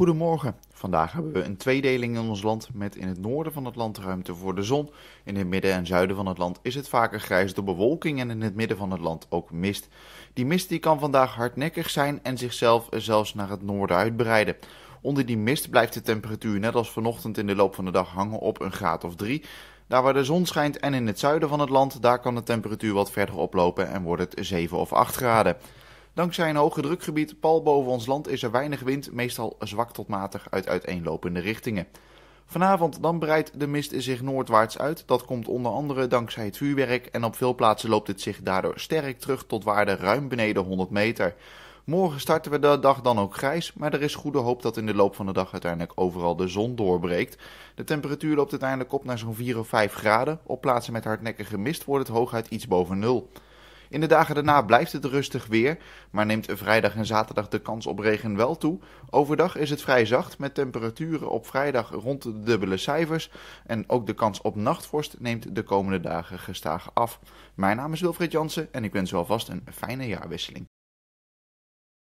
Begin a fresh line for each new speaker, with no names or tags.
Goedemorgen. Vandaag hebben we een tweedeling in ons land met in het noorden van het land ruimte voor de zon. In het midden en zuiden van het land is het vaker grijs door bewolking en in het midden van het land ook mist. Die mist die kan vandaag hardnekkig zijn en zichzelf zelfs naar het noorden uitbreiden. Onder die mist blijft de temperatuur net als vanochtend in de loop van de dag hangen op een graad of drie. Daar waar de zon schijnt en in het zuiden van het land, daar kan de temperatuur wat verder oplopen en wordt het 7 of 8 graden. Dankzij een hoge drukgebied pal boven ons land is er weinig wind, meestal zwak tot matig uit uiteenlopende richtingen. Vanavond dan breidt de mist zich noordwaarts uit. Dat komt onder andere dankzij het vuurwerk en op veel plaatsen loopt het zich daardoor sterk terug tot waarde ruim beneden 100 meter. Morgen starten we de dag dan ook grijs, maar er is goede hoop dat in de loop van de dag uiteindelijk overal de zon doorbreekt. De temperatuur loopt uiteindelijk op naar zo'n 4 of 5 graden. Op plaatsen met hardnekkige mist wordt het hooguit iets boven nul. In de dagen daarna blijft het rustig weer, maar neemt vrijdag en zaterdag de kans op regen wel toe. Overdag is het vrij zacht met temperaturen op vrijdag rond de dubbele cijfers. En ook de kans op nachtvorst neemt de komende dagen gestaag af. Mijn naam is Wilfried Jansen en ik wens u alvast een fijne jaarwisseling.